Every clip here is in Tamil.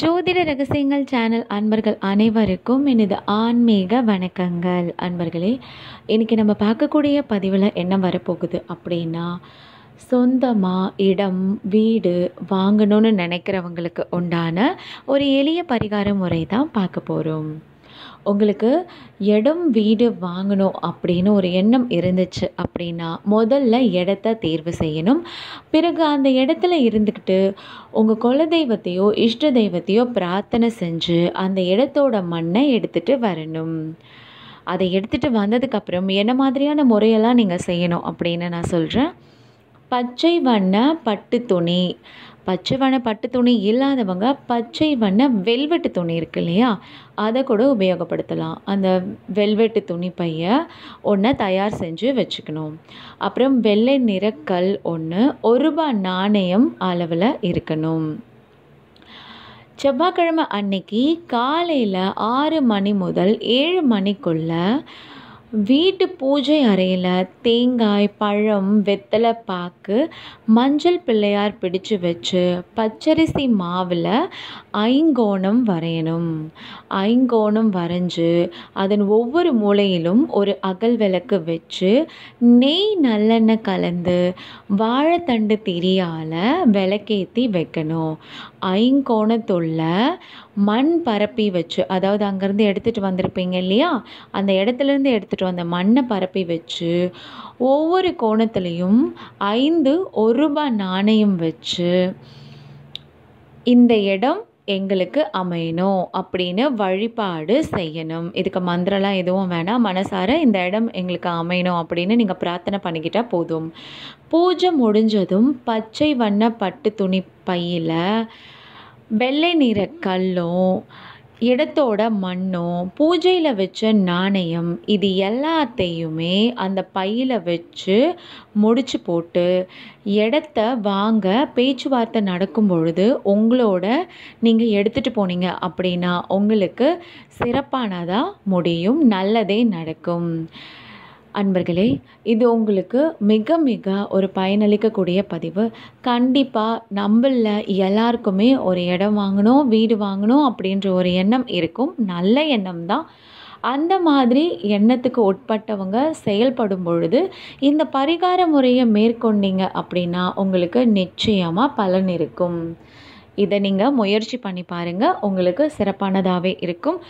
ஜோதிட ரகசியங்கள் சேனல் அன்பர்கள் அனைவருக்கும் எனது ஆன்மீக வணக்கங்கள் அன்பர்களே இன்றைக்கி நம்ம பார்க்கக்கூடிய பதிவில் என்ன வரப்போகுது அப்படின்னா சொந்தமாக இடம் வீடு வாங்கணும்னு நினைக்கிறவங்களுக்கு உண்டான ஒரு எளிய பரிகார முறை தான் பார்க்க போகிறோம் உங்களுக்கு இடம் வீடு வாங்கணும் அப்படின்னு ஒரு எண்ணம் இருந்துச்சு அப்படின்னா முதல்ல இடத்த தேர்வு செய்யணும் பிறகு அந்த இடத்துல இருந்துக்கிட்டு உங்கள் குலதெய்வத்தையோ இஷ்ட தெய்வத்தையோ பிரார்த்தனை செஞ்சு அந்த இடத்தோட மண்ணை எடுத்துகிட்டு வரணும் அதை எடுத்துகிட்டு வந்ததுக்கப்புறம் என்ன மாதிரியான முறையெல்லாம் நீங்கள் செய்யணும் அப்படின்னு நான் சொல்கிறேன் பச்சை வண்ண பட்டு துணி பச்சை வண்ண பட்டு துணி இல்லாதவங்க பச்சை வண்ண வெல்வெட்டு துணி இருக்கு இல்லையா அதை கூட உபயோகப்படுத்தலாம் அந்த வெல்வெட்டு துணி பையை ஒன்று தயார் செஞ்சு வச்சுக்கணும் அப்புறம் வெள்ளை நிறக்கல் ஒன்று ஒரு ரூபாய் நாணயம் அளவில் இருக்கணும் செவ்வாய்க்கிழமை அன்னைக்கு காலையில் ஆறு மணி முதல் ஏழு மணிக்குள்ளே வீட்டு பூஜை அறையில் தேங்காய் பழம் வெத்தலை பாக்கு மஞ்சள் பிள்ளையார் பிடிச்சு வச்சு பச்சரிசி மாவில் ஐங்கோணம் வரையணும் ஐங்கோணம் வரைஞ்சு அதன் ஒவ்வொரு மூலையிலும் ஒரு அகல் விளக்கு வச்சு நெய் நல்லெண்ணெய் கலந்து வாழைத்தண்டு திரியால் விளக்கேற்றி வைக்கணும் ஐங்கோணத்துள்ள மண் பரப்பி வச்சு அதாவது அங்கேருந்து எடுத்துகிட்டு வந்திருப்பீங்க இல்லையா அந்த இடத்துலேருந்து எடுத்துகிட்டு வந்த மண்ணை பரப்பி வச்சு ஒவ்வொரு கோணத்துலேயும் ஐந்து ஒரு ரூபாய் நாணயம் வச்சு இந்த இடம் எங்களுக்கு அமையணும் அப்படின்னு வழிபாடு செய்யணும் இதுக்கு மந்திரம்லாம் எதுவும் வேணாம் மனசார இந்த இடம் எங்களுக்கு அமையணும் அப்படின்னு நீங்கள் பிரார்த்தனை பண்ணிக்கிட்டால் போதும் பூஜை முடிஞ்சதும் பச்சை வண்ண பட்டு துணி பையில் வெள்ளை நிற கல்லும் இடத்தோட மண்ணும் பூஜையில் வச்ச நாணயம் இது எல்லாத்தையுமே அந்த பையில் வச்சு முடிச்சு போட்டு இடத்த வாங்க பேச்சுவார்த்தை நடக்கும் பொழுது உங்களோட நீங்கள் எடுத்துகிட்டு போனீங்க அப்படின்னா உங்களுக்கு சிறப்பானதாக முடியும் நல்லதே நடக்கும் அன்பர்களே இது உங்களுக்கு மிக மிக ஒரு பயனளிக்கக்கூடிய பதிவு கண்டிப்பாக நம்மள எல்லாருக்குமே ஒரு இடம் வாங்கணும் வீடு வாங்கணும் அப்படின்ற ஒரு எண்ணம் இருக்கும் நல்ல எண்ணம் தான் அந்த மாதிரி எண்ணத்துக்கு உட்பட்டவங்க செயல்படும் பொழுது இந்த பரிகார முறையை மேற்கொண்டீங்க அப்படின்னா உங்களுக்கு நிச்சயமாக பலன் இருக்கும் இதை நீங்கள் முயற்சி பண்ணி பாருங்கள் உங்களுக்கு சிறப்பானதாகவே இருக்கும்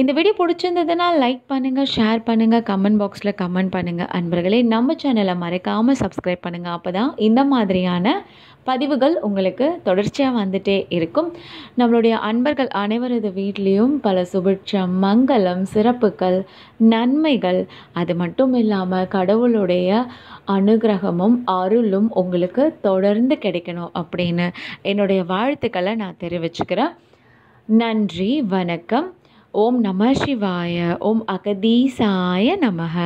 இந்த வீடியோ பிடிச்சிருந்ததுனால் லைக் பண்ணுங்கள் ஷேர் பண்ணுங்கள் கமெண்ட் பாக்ஸில் கமெண்ட் பண்ணுங்கள் அன்பர்களே நம்ம சேனலை மறைக்காமல் சப்ஸ்கிரைப் பண்ணுங்கள் அப்போ தான் இந்த மாதிரியான பதிவுகள் உங்களுக்கு தொடர்ச்சியாக வந்துட்டே இருக்கும் நம்மளுடைய அன்பர்கள் அனைவரது வீட்லேயும் பல சுபிட்சம் மங்களம் சிறப்புகள் நன்மைகள் அது மட்டும் இல்லாமல் கடவுளுடைய அனுகிரகமும் அருளும் உங்களுக்கு தொடர்ந்து கிடைக்கணும் அப்படின்னு என்னுடைய வாழ்த்துக்களை நான் தெரிவிச்சுக்கிறேன் நன்றி வணக்கம் ஓம் நம சிவாய ஓம் அகதீசாய நமக